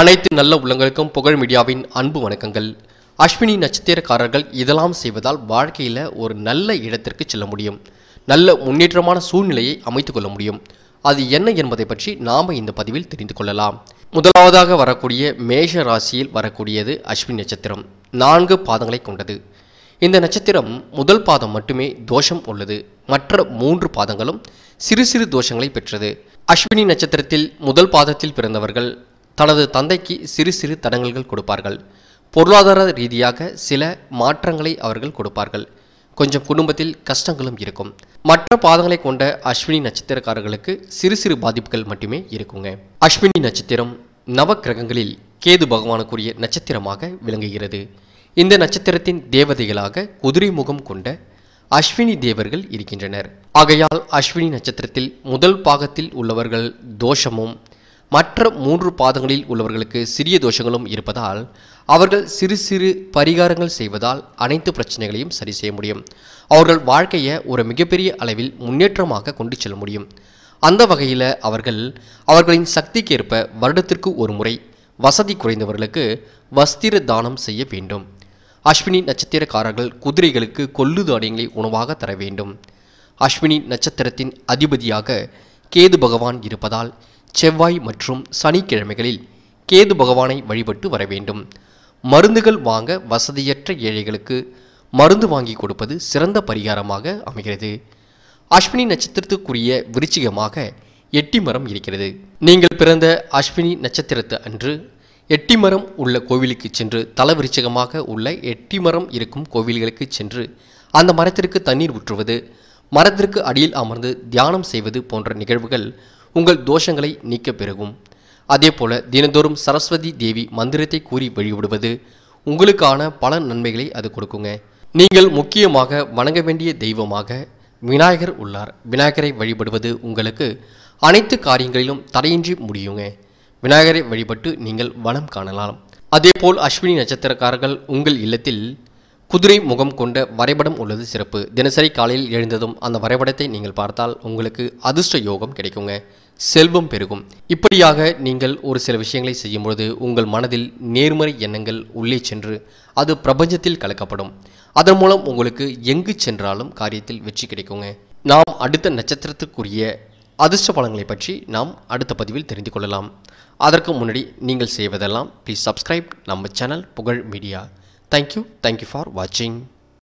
அனைத்து நல்ல உள்ளங்களுக்கும் புகழ் மீடியாவின் அன்பு வணக்கங்கள் அஸ்வினி நட்சத்திரக்காரர்கள் இதெல்லாம் செய்வதால் வாழ்க்கையில் ஒரு நல்ல இடத்திற்கு செல்ல முடியும் நல்ல முன்னேற்றமான சூழ்நிலையை அமைத்து கொள்ள முடியும் அது என்ன என்பதை பற்றி நாம் இந்த பதிவில் தெரிந்து கொள்ளலாம் முதலாவதாக வரக்கூடிய மேஷ ராசியில் வரக்கூடியது அஸ்வினி நட்சத்திரம் நான்கு பாதங்களை கொண்டது இந்த நட்சத்திரம் முதல் பாதம் மட்டுமே தோஷம் உள்ளது மற்ற மூன்று பாதங்களும் சிறு சிறு தோஷங்களை பெற்றது அஸ்வினி நட்சத்திரத்தில் முதல் பாதத்தில் பிறந்தவர்கள் தனது தந்தைக்கு சிறு சிறு தடங்கல்கள் கொடுப்பார்கள் பொருளாதார ரீதியாக சில மாற்றங்களை அவர்கள் கொடுப்பார்கள் கொஞ்சம் குடும்பத்தில் கஷ்டங்களும் இருக்கும் மற்ற பாதங்களை கொண்ட அஸ்வினி நட்சத்திரக்காரர்களுக்கு சிறு சிறு பாதிப்புகள் மட்டுமே இருக்குங்க அஸ்வினி நட்சத்திரம் நவ கிரகங்களில் கேது பகவானுக்குரிய நட்சத்திரமாக விளங்குகிறது இந்த நட்சத்திரத்தின் தேவதைகளாக குதிரை முகம் கொண்ட அஸ்வினி தேவர்கள் இருக்கின்றனர் ஆகையால் அஸ்வினி நட்சத்திரத்தில் முதல் பாகத்தில் உள்ளவர்கள் தோஷமும் மற்ற மூன்று பாதங்களில் உள்ளவர்களுக்கு சிறிய தோஷங்களும் இருப்பதால் அவர்கள் சிறு சிறு பரிகாரங்கள் செய்வதால் அனைத்து பிரச்சனைகளையும் சரி செய்ய முடியும் அவர்கள் வாழ்க்கையை ஒரு மிகப்பெரிய அளவில் முன்னேற்றமாக கொண்டு செல்ல முடியும் அந்த வகையில் அவர்கள் அவர்களின் சக்திக்கேற்ப வருடத்திற்கு ஒரு முறை வசதி குறைந்தவர்களுக்கு வஸ்திர தானம் செய்ய வேண்டும் அஸ்வினி நட்சத்திரக்காரர்கள் குதிரைகளுக்கு கொள்ளு தானியங்களை உணவாக தர வேண்டும் அஸ்வினி நட்சத்திரத்தின் அதிபதியாக கேது பகவான் இருப்பதால் செவ்வாய் மற்றும் சனிக்கிழமைகளில் கேது பகவானை வழிபட்டு வர வேண்டும் மருந்துகள் வாங்க வசதியற்ற ஏழைகளுக்கு மருந்து வாங்கி கொடுப்பது சிறந்த பரிகாரமாக அமைகிறது அஸ்வினி நட்சத்திரத்துக்குரிய விருச்சிகமாக எட்டி மரம் இருக்கிறது நீங்கள் பிறந்த அஸ்வினி நட்சத்திரத்து அன்று எட்டி மரம் உள்ள கோவிலுக்கு சென்று தலவிருச்சகமாக உள்ள எட்டி மரம் இருக்கும் கோவில்களுக்கு சென்று அந்த மரத்திற்கு தண்ணீர் ஊற்றுவது மரத்திற்கு அடியில் அமர்ந்து தியானம் செய்வது போன்ற நிகழ்வுகள் உங்கள் தோஷங்களை நீக்க பெருகும் அதேபோல தினந்தோறும் சரஸ்வதி தேவி மந்திரத்தை கூறி வழிபடுவது உங்களுக்கான பல நன்மைகளை அது கொடுக்குங்க நீங்கள் முக்கியமாக வணங்க வேண்டிய தெய்வமாக விநாயகர் உள்ளார் விநாயகரை வழிபடுவது உங்களுக்கு அனைத்து காரியங்களிலும் தடையின்றி முடியுங்க விநாயகரை வழிபட்டு நீங்கள் வளம் காணலாம் அதேபோல் அஸ்வினி நட்சத்திரக்காரர்கள் உங்கள் இல்லத்தில் குதிரை முகம் கொண்ட வரைபடம் உள்ளது சிறப்பு தினசரி காலையில் எழுந்ததும் அந்த வரைபடத்தை நீங்கள் பார்த்தால் உங்களுக்கு அதிர்ஷ்ட யோகம் கிடைக்குங்க செல்வம் பெருகும் இப்படியாக நீங்கள் ஒரு சில விஷயங்களை செய்யும்பொழுது உங்கள் மனதில் நேர்மறை எண்ணங்கள் உள்ளே சென்று அது பிரபஞ்சத்தில் கலக்கப்படும் அதன் மூலம் உங்களுக்கு எங்கு சென்றாலும் காரியத்தில் வெற்றி கிடைக்குங்க நாம் அடுத்த நட்சத்திரத்துக்குரிய அதிர்ஷ்ட பலங்களை பற்றி நாம் அடுத்த பதிவில் தெரிந்து கொள்ளலாம் அதற்கு முன்னாடி நீங்கள் செய்வதெல்லாம் ப்ளீஸ் சப்ஸ்கிரைப் நம்ம channel Pugazh media thank you thank you for வாட்சிங்